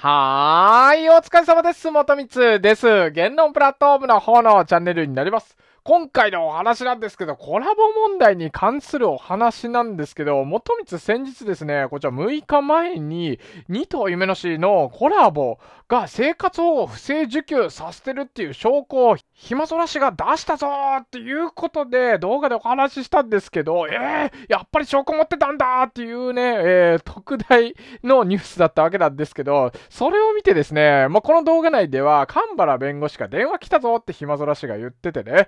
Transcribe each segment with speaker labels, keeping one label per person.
Speaker 1: はーい、お疲れ様です。元光です。言論プラットフォームの方のチャンネルになります。今回のお話なんですけど、コラボ問題に関するお話なんですけど、元光先日ですね、こちら6日前に、2頭夢の市のコラボが生活保護不正受給させてるっていう証拠を、暇そらしが出したぞーっていうことで、動画でお話ししたんですけど、えー、やっぱり証拠持ってたんだっていうね、えー、特大のニュースだったわけなんですけど、それを見てですね、まあ、この動画内では、神原弁護士が電話来たぞって暇そらしが言っててね、、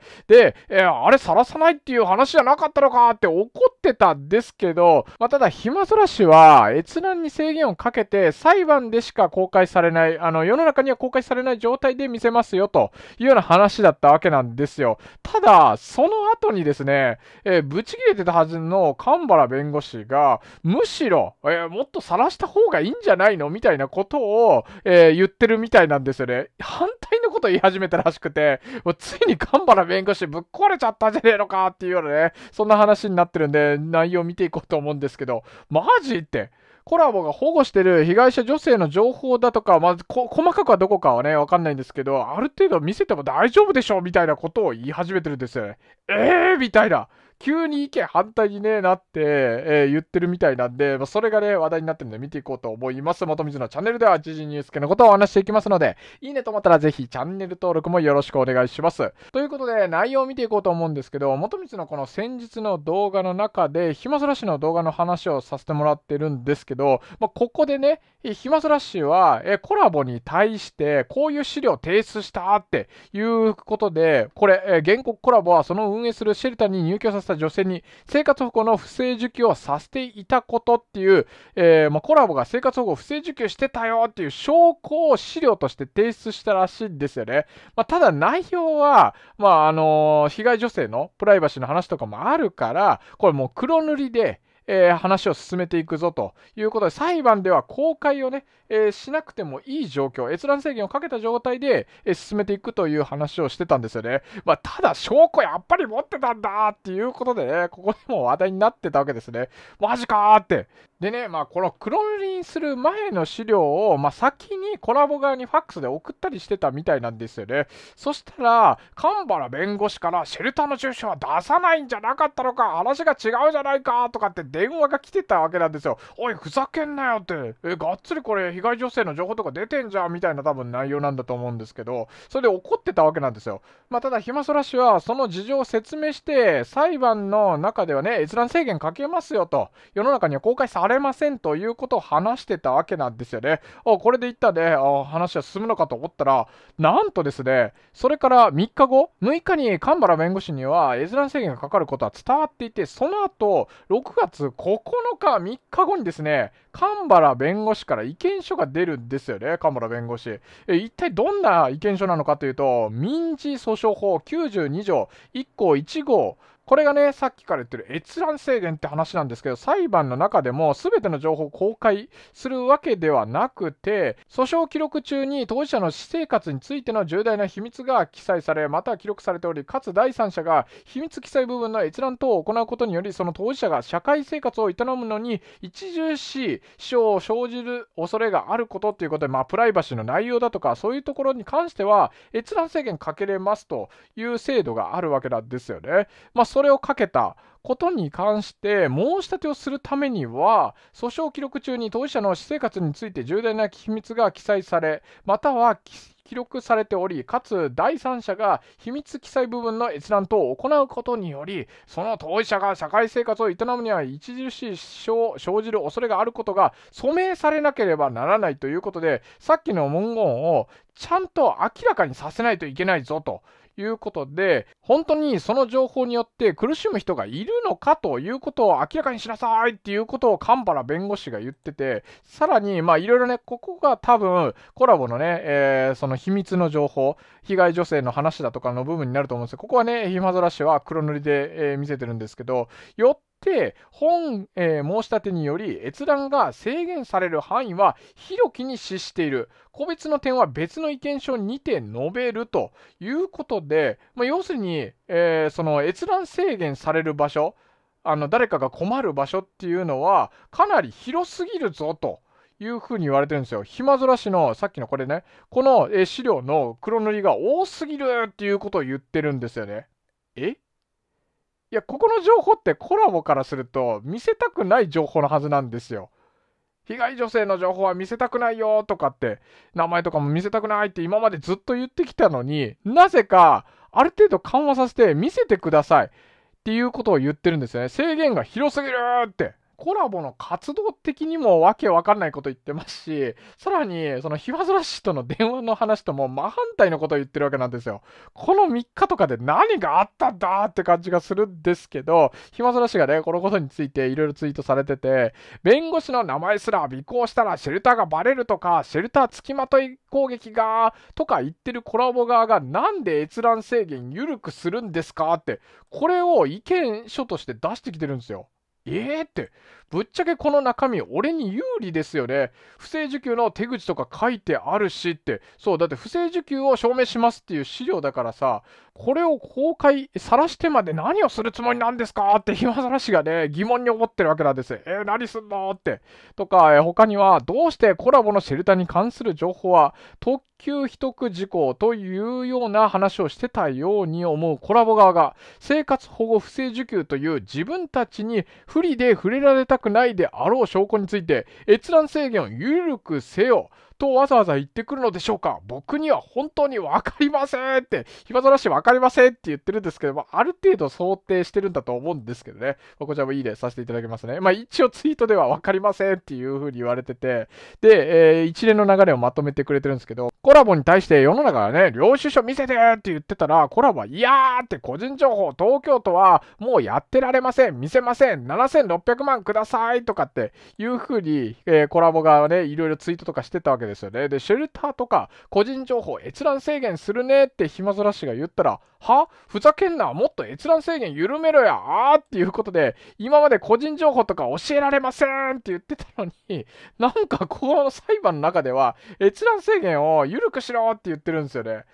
Speaker 1: えー、あれ晒さないっていう話じゃなかったのかって怒ってたんですけど、まあ、ただ、ひまそらしは閲覧に制限をかけて、裁判でしか公開されない、あの、世の中には公開されない状態で見せますよというような話だったわけなんですよ。ただ、その後にですね、えー、ブチ切れてたはずの神原弁護士が、むしろ、えー、もっと晒した方がいいんじゃないのみたいなことを、えー、言ってるみたいなんですよね。反対こと言い始めたらしくて、もうついに神原弁護士ぶっ壊れちゃったじゃねえのかっていうようなね、そんな話になってるんで、内容見ていこうと思うんですけど、マジって。コラボが保護してる被害者女性の情報だとか、まず細かくはどこかはね、わかんないんですけど、ある程度見せても大丈夫でしょみたいなことを言い始めてるんですよね。えーみたいな。急に意見反対にねえなって、えー、言ってるみたいなんで、まあ、それがね、話題になってるんで見ていこうと思います。元水のチャンネルでは、時事ニュース系のことをお話していきますので、いいねと思ったらぜひチャンネル登録もよろしくお願いします。ということで、内容を見ていこうと思うんですけど、元水のこの先日の動画の中で、ひまそらしの動画の話をさせてもらってるんですけど、まあ、ここでね、ひまそらしは、えコラボに対して、こういう資料を提出したっていうことで、これ、え原告コラボはその運営するシェルターに入居させした女性に生活保護の不正受給をさせていたことっていう、えー、まあ、コラボが生活保護不正受給してたよっていう証拠を資料として提出したらしいんですよね。まあ、ただ内容は、まあ、あのー、被害女性のプライバシーの話とかもあるから、これもう黒塗りで、えー、話を進めていくぞということで、裁判では公開をね、えー、しなくてもいい状況、閲覧制限をかけた状態で、えー、進めていくという話をしてたんですよね。まあ、ただ、証拠やっぱり持ってたんだっていうことでね、ここでも話題になってたわけですね。マジかーって。でね、まあ、このクローリンする前の資料を、まあ、先にコラボ側にファックスで送ったりしてたみたいなんですよね。そしたら、神原弁護士からシェルターの住所は出さないんじゃなかったのか、話が違うじゃないかとかって電話が来てたわけなんですよ。おい、ふざけんなよって、え、がっつりこれ、被害女性の情報とか出てんじゃんみたいな多分内容なんだと思うんですけど、それで怒ってたわけなんですよ。まあ、ただ、ひまそら氏はその事情を説明して、裁判の中ではね、閲覧制限かけますよと、世の中には公開されれませんということを話してたわけなんですよね。あこれでいったねあ、話は進むのかと思ったら、なんとですね、それから3日後、6日に神原弁護士には閲覧制限がかかることは伝わっていて、その後、6月9日、3日後にですね、神原弁護士から意見書が出るんですよね、神原弁護士。え一体どんな意見書なのかというと、民事訴訟法92条1項1号これがね、さっきから言ってる閲覧制限って話なんですけど、裁判の中でも全ての情報を公開するわけではなくて、訴訟記録中に当事者の私生活についての重大な秘密が記載され、または記録されており、かつ第三者が秘密記載部分の閲覧等を行うことにより、その当事者が社会生活を営むのに著しい支障を生じる恐れがあることということで、まあ、プライバシーの内容だとか、そういうところに関しては、閲覧制限かけれますという制度があるわけなんですよね。まあそれをかけたことに関して申し立てをするためには訴訟記録中に当事者の私生活について重大な秘密が記載されまたは記録されておりかつ第三者が秘密記載部分の閲覧等を行うことによりその当事者が社会生活を営むには著しい支障を生じる恐れがあることが署名されなければならないということでさっきの文言をちゃんと明らかにさせないといけないぞということで、本当にその情報によって苦しむ人がいるのかということを明らかにしなさいっていうことを神原弁護士が言ってて、さらに、まあいろいろね、ここが多分コラボのね、えー、その秘密の情報、被害女性の話だとかの部分になると思うんですよ。ここはね、ひまぞら氏は黒塗りで、えー、見せてるんですけど、よって本、えー、申し立てにより閲覧が制限される範囲は広きに資している個別の点は別の意見書にて述べるということで、まあ、要するに、えー、その閲覧制限される場所あの誰かが困る場所っていうのはかなり広すぎるぞと。いうふうに言われてるんですよ。ひまぞら市のさっきのこれね、この資料の黒塗りが多すぎるっていうことを言ってるんですよね。えいや、ここの情報ってコラボからすると見せたくない情報のはずなんですよ。被害女性の情報は見せたくないよとかって、名前とかも見せたくないって今までずっと言ってきたのに、なぜかある程度緩和させて見せてくださいっていうことを言ってるんですよね。制限が広すぎるって。コラボの活動的にもわけわかんないこと言ってますし、さらに、その暇マスとの電話の話とも真反対のことを言ってるわけなんですよ。この3日とかで何があったんだって感じがするんですけど、暇マスがね、このことについていろいろツイートされてて、弁護士の名前すら尾行したらシェルターがバレるとか、シェルター付きまとい攻撃が、とか言ってるコラボ側がなんで閲覧制限緩くするんですかって、これを意見書として出してきてるんですよ。えーって、ぶっちゃけこの中身、俺に有利ですよね。不正受給の手口とか書いてあるしって、そう、だって不正受給を証明しますっていう資料だからさ、これを公開、晒してまで何をするつもりなんですかって、暇さらしがね、疑問に思ってるわけなんです。えー、何すんのって。とか、えー、他には、どうしてコラボのシェルターに関する情報は、東級秘匿事項というような話をしてたように思うコラボ側が生活保護不正受給という自分たちに不利で触れられたくないであろう証拠について閲覧制限を緩くせよとわざわざ言ってくるのでしょうか僕には本当にわかりませんって、暇ぞらしわかりませんって言ってるんですけど、まあ、る程度想定してるんだと思うんですけどね。こちらもいいでさせていただきますね。まあ、一応ツイートではわかりませんっていう風に言われてて、で、えー、一連の流れをまとめてくれてるんですけど、コラボに対して世の中がね、領収書見せてって言ってたら、コラボはいやーって個人情報、東京都はもうやってられません、見せません、7600万くださいとかっていう風に、えー、コラボ側ね、いろいろツイートとかしてたわけですですよね。で、シェルターとか個人情報閲覧制限するねって暇ずらしが言ったら、はふざけんなもっと閲覧制限緩めろやあーっていうことで、今まで個人情報とか教えられませんって言ってたのに、なんかこの裁判の中では閲覧制限を緩くしろって言ってるんですよね。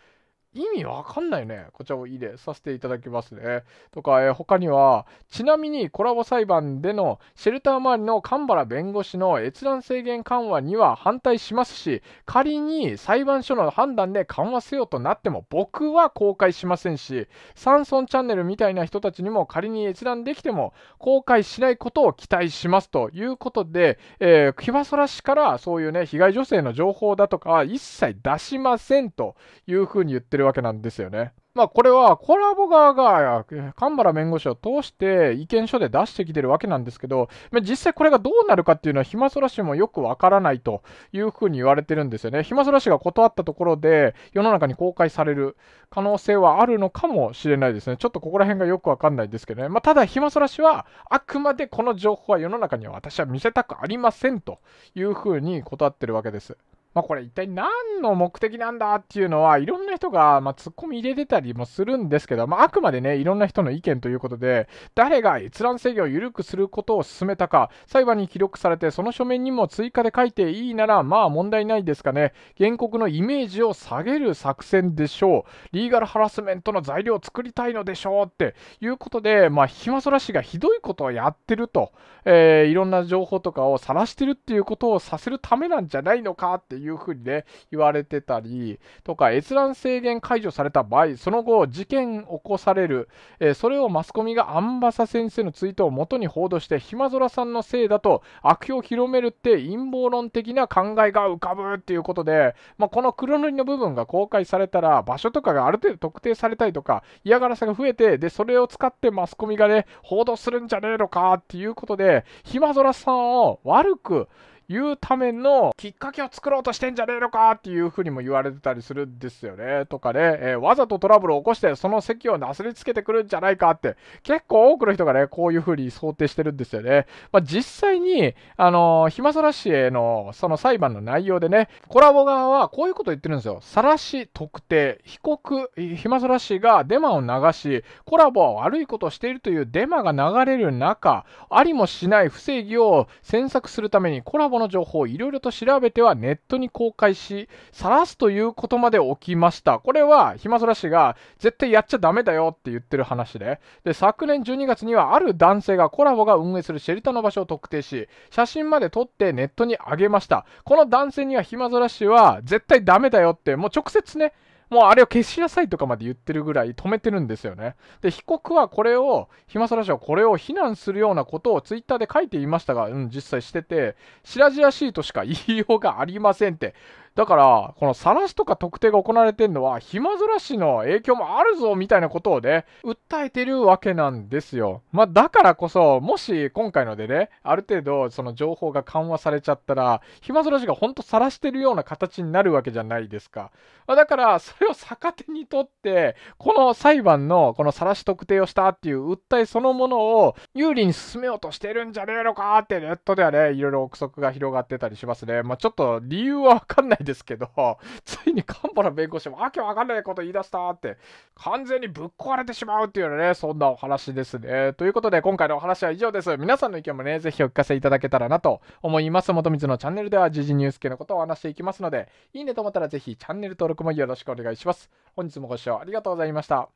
Speaker 1: 意味わかんないね。こちらを入れさせていただきますね。とか、えー、他には、ちなみにコラボ裁判でのシェルター周りの神原弁護士の閲覧制限緩和には反対しますし、仮に裁判所の判断で緩和せよとなっても僕は公開しませんし、サンソンチャンネルみたいな人たちにも仮に閲覧できても公開しないことを期待しますということで、えー、キバソラ氏からそういうね、被害女性の情報だとかは一切出しませんというふうに言ってるわけなんですよね。まあこれはコラボ側が神原弁護士を通して意見書で出してきてるわけなんですけど、実際これがどうなるかっていうのは暇そらしもよくわからないというふうに言われてるんですよね。暇そらしが断ったところで世の中に公開される可能性はあるのかもしれないですね。ちょっとここら辺がよくわかんないですけどね。まあただ暇そらしはあくまでこの情報は世の中には私は見せたくありませんというふうに断ってるわけです。まあ、これ一体何の目的なんだっていうのは、いろんな人が、まツッコミ入れてたりもするんですけど、まあ、あくまでね、いろんな人の意見ということで、誰が閲覧制御を緩くすることを進めたか、裁判に記録されて、その書面にも追加で書いていいなら、まあ問題ないですかね。原告のイメージを下げる作戦でしょう。リーガルハラスメントの材料を作りたいのでしょうっていうことで、まあ、ひまそらしがひどいことをやってると、えー、いろんな情報とかを晒してるっていうことをさせるためなんじゃないのかっていういうふうにね、言われてたりとか、閲覧制限解除された場合、その後、事件起こされる、えー、それをマスコミがアンバサ先生のツイートを元に報道して、ひまぞらさんのせいだと悪評を広めるって陰謀論的な考えが浮かぶっていうことで、まあ、この黒塗りの部分が公開されたら、場所とかがある程度特定されたりとか、嫌がらせが増えて、で、それを使ってマスコミがね、報道するんじゃねえのかっていうことで、ひまぞらさんを悪く、いうためのきっかけを作ろうとしてんじゃねえのかっていうふうにも言われてたりするんですよね。とかね、えー、わざとトラブルを起こしてその席をなすりつけてくるんじゃないかって結構多くの人がね、こういうふうに想定してるんですよね。まあ、実際に、あのー、暇さらしへのその裁判の内容でね、コラボ側はこういうこと言ってるんですよ。さらし特定、被告、暇さらしがデマを流し、コラボは悪いことをしているというデマが流れる中、ありもしない不正義を詮索するためにコラボ後の情報をいろいろと調べてはネットに公開し、晒すということまで起きました。これは、ひまそら氏が絶対やっちゃダメだよって言ってる話で、で、昨年12月にはある男性がコラボが運営するシェルターの場所を特定し、写真まで撮ってネットに上げました。この男性にはひまそら氏は絶対ダメだよって、もう直接ね、もうあれを消しなさいとかまで言ってるぐらい止めてるんですよね。で、被告はこれを、暇そらしはこれを非難するようなことをツイッターで書いていましたが、うん、実際してて、白々しいとしか言いようがありませんって、だから、この晒しとか特定が行われてるのは、暇ずらしの影響もあるぞ、みたいなことをね、訴えてるわけなんですよ。まあ、だからこそ、もし今回のでね、ある程度、その情報が緩和されちゃったら、暇ずらしがほんと晒してるような形になるわけじゃないですか。だから、それを逆手にとって、この裁判の、この晒し特定をしたっていう訴えそのものを、有利に進めようとしてるんじゃねえのかって、ネットではね、いろいろ憶測が広がってたりしますね。まあ、ちょっと理由はわかんないですけど、ついにパの弁護士も、訳わかんないこと言い出したって、完全にぶっ壊れてしまうっていうね、そんなお話ですね。ということで、今回のお話は以上です。皆さんの意見もね、ぜひお聞かせいただけたらなと思います。元光のチャンネルでは、時事ニュース系のことをお話していきますので、いいねと思ったらぜひチャンネル登録もよろしくお願いします。本日もご視聴ありがとうございました。